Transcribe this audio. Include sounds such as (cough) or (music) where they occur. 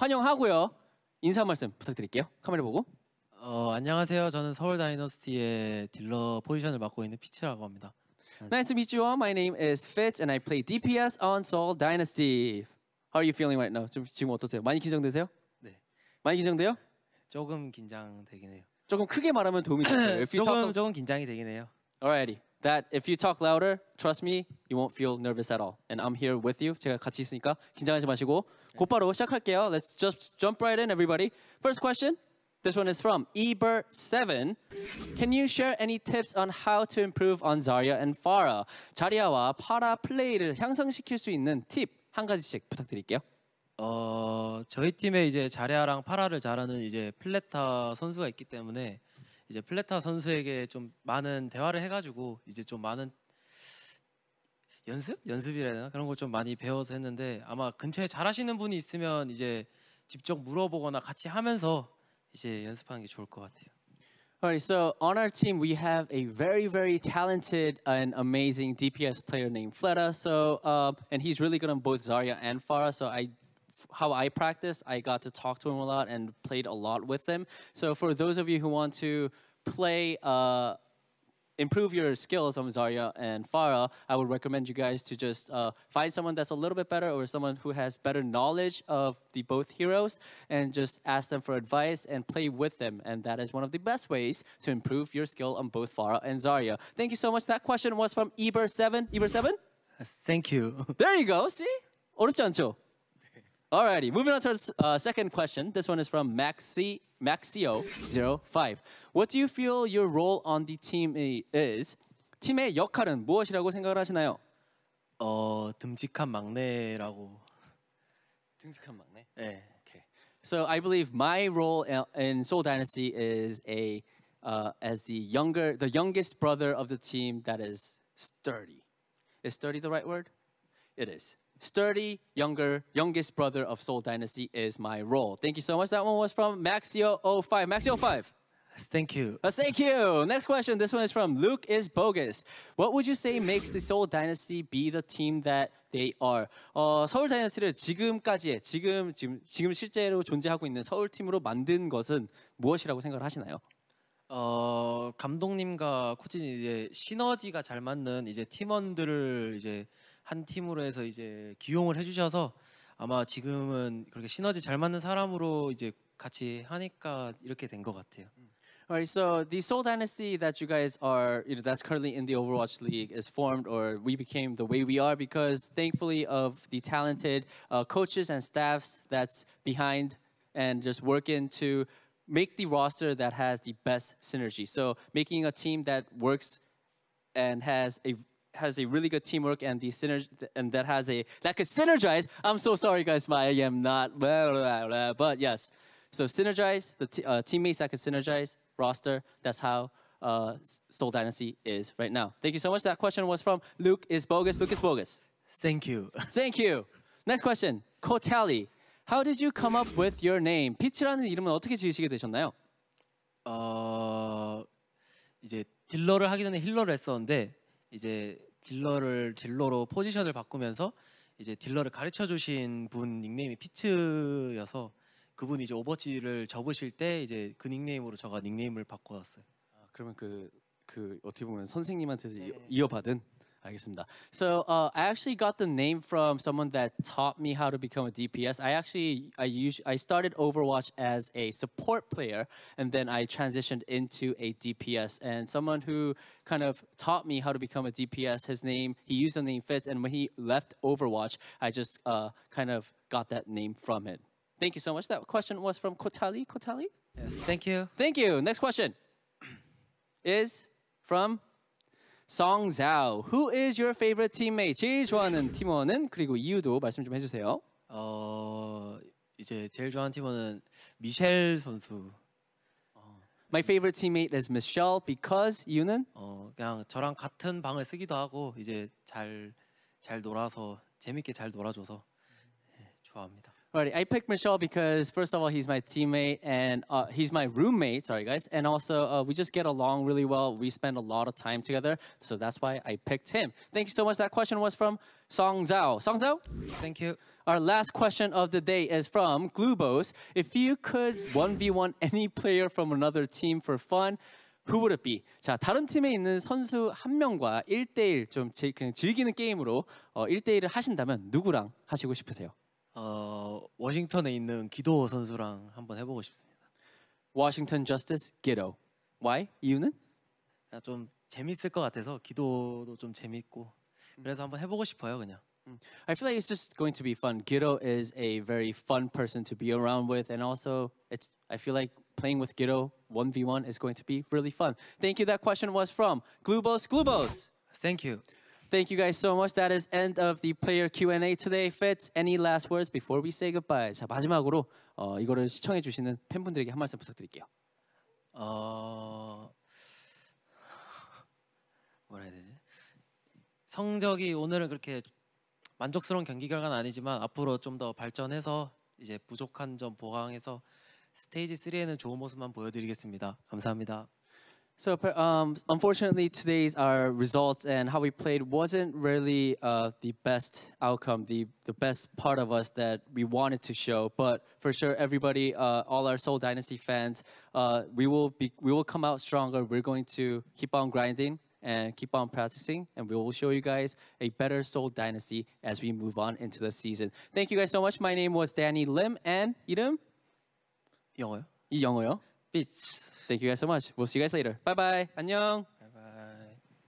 환영하고요. 인사 말씀 부탁드릴게요. 카메라 보고. 어, 안녕하세요. 저는 서울 다이너스티의 딜러 포지션을 맡고 있는 피치라고 합니다. Nice to meet you all. My name is f i t and I play DPS on s o u l Dynasty. How are you feeling right now? 좀, 지금 어떠세요? 많이 긴장되세요? 네. 많이 긴장돼요? 조금 긴장되긴 해요. 조금 크게 말하면 도움이 될까요? 조금 조금 긴장이 되긴 해요. Alrighty. that if you talk louder, trust me, you won't feel nervous at all. And I'm here with you. 제가 같이 있으니까 긴장하지 마시고 곧바로 시작할게요. Let's just jump right in, everybody. First question. This one is from Eber7. Can you share any tips on how to improve on Zarya and Farah? 자리아와 파라 플레이를 향상시킬 수 있는 팁 한 가지씩 부탁드릴게요. 어, 저희 팀에 이제 자리아랑 파라를 잘하는 이제 플래타 선수가 있기 때문에 이제 플레타 선수에게 좀 많은 대화를 해가지고 이제 좀 많은 연습 연습이라 되나 그런 많이 배워서 했는데 아마 근처에 잘하시는 분이 있으면 이제 직접 물어보거나 같이 하면서 이제 연습하는 게 좋을 것 같아요. Alright, so on our team we have a very, very talented and amazing DPS player named Fleta. So, um, and he's really good on both Zarya and Farah. So I, how I practice, I got to talk to him a lot and played a lot with him. So for those of you who want to play, uh, improve your skills on Zarya and Farah, I would recommend you guys to just uh, find someone that's a little bit better or someone who has better knowledge of the both heroes and just ask them for advice and play with them. And that is one of the best ways to improve your skill on both Farah and Zarya. Thank you so much. That question was from Eber7. Eber7? Thank you. there you go. See? 어렵지 않죠? Alrighty, moving on to our uh, second question. This one is from Maxi Maxio05. What do you feel your role on the team is? 팀의 역할은 무엇이라고 생각을 하시나요? 어, 듬직한 막내라고. 듬직한 막내? 네. Okay. So I believe my role in Soul Dynasty is a uh, as the younger, the youngest brother of the team that is sturdy. Is sturdy the right word? It is. sturdy younger youngest brother of Seoul Dynasty is my role. Thank you so much. That one was from Maxio05. Maxio5. Thank you. Uh, thank you. Next question. This one is from Luke is bogus. What would you say makes the Seoul Dynasty be the team that they are? 어, 서울 다이너스를 지금까지의 지금 지금 지금 실제로 존재하고 있는 서울 팀으로 만든 것은 무엇이라고 생각을 하시나요? 어, 감독님과 코치님 이제 시너지가 잘 맞는 이제 팀원들을 이제 한 팀으로 해서 이제 기용을 해주셔서 아마 지금은 그렇게 시너지 잘 맞는 사람으로 이제 같이 하니까 이렇게 같아요. Alright, so the Soul Dynasty that you guys are, you know, that's currently in the Overwatch League is formed, or we became the way we are because thankfully of the talented uh, coaches and staffs that's behind and just working to make the roster that has the best synergy. So making a team that works and has a has a really good teamwork and the synerg and that has a that could synergize. I'm so sorry, guys. My I am not blah, blah, blah, but yes. So synergize the uh, teammates that could synergize roster. That's how uh, Soul Dynasty is right now. Thank you so much. That question was from Luke is bogus. Luke is bogus. Thank you. (laughs) Thank you. Next question. Kotali. How did you come up with your name? 피치라는 이름은 어떻게 지으시게 되셨나요? 어 이제 딜러를 하기 전에 힐러를 했었는데 이제 딜러를 딜러로 포지션을 바꾸면서 이제 딜러를 가르쳐 주신 분 닉네임이 피츠여서 그분이 이제 오버치를 접으실 때 이제 그 닉네임으로 저가 닉네임을 바꿔왔어요. 아, 그러면 그, 그 어떻게 보면 선생님한테서 네. 이어받은 알겠습니다. So uh, I actually got the name from someone that taught me how to become a DPS. I actually I used I started Overwatch as a support player, and then I transitioned into a DPS. And someone who kind of taught me how to become a DPS, his name he used the name Fitz, and when he left Overwatch, I just uh, kind of got that name from it. Thank you so much. That question was from Kotali. Kotali. Yes. Thank you. Thank you. Next question is from Song Zhao. Who is your favorite teammate? 제일 좋아하는 팀원은 그리고 이유도 말씀 좀 해주세요. 어 이제 제일 좋아하는 팀원은 미셸 선수. 어, my favorite teammate is Michelle because 이유는 어 그냥 저랑 같은 방을 쓰기도 하고 이제 잘 잘 놀아서 재밌게 잘 놀아줘서 네, 좋아합니다. Right, I picked Michelle because first of all, he's my teammate and uh, he's my roommate. Sorry, guys. And also, uh, we just get along really well. We spend a lot of time together, so that's why I picked him. Thank you so much. That question was from Song Zhao. Song Zhao. Thank you. Our last question of the day is from Glubos. If you could 1v1 any player from another team for fun, who would it be? 자, 다른 팀에 있는 선수 한 명과 1대1 좀 그냥 즐기는 게임으로 어, 1대1을 하신다면 누구랑 하시고 싶으세요? 어... 워싱턴에 있는 기도 선수랑 한번 해보고 싶습니다. Washington Justice Giddo. Why? 이유는? 좀 재밌을 것 같아서 기도도 좀 재밌고 그래서 한번 해보고 싶어요 그냥. I feel like it's just going to be fun. Giddo is a very fun person to be around with, and also it's. I feel like playing with Giddo one v one is going to be really fun. Thank you. That question was from Glubos. Glubos. Thank you. Thank you guys so much. That is end of the player Q&A today. Fitz, any last words before we say goodbye? 자 마지막으로 어, 이거를 시청해 주시는 팬분들에게 한 말씀 부탁드릴게요. 어 뭐라 해야 되지? 성적이 오늘은 그렇게 만족스러운 경기 결과는 아니지만 앞으로 좀 더 발전해서 이제 부족한 점 보강해서 스테이지 3에는 좋은 모습만 보여드리겠습니다. 감사합니다. So um, unfortunately, today's our uh, results and how we played wasn't really uh, the best outcome, the, the best part of us that we wanted to show. But for sure, everybody, uh, all our Soul Dynasty fans, uh, we will be we will come out stronger. We're going to keep on grinding and keep on practicing, and we will show you guys a better Soul Dynasty as we move on into the season. Thank you guys so much. My name was Danny Lim, and 이름 영어요. 이 영어요. Beats. Thank you guys so much. We'll see you guys later. Bye bye. 안녕.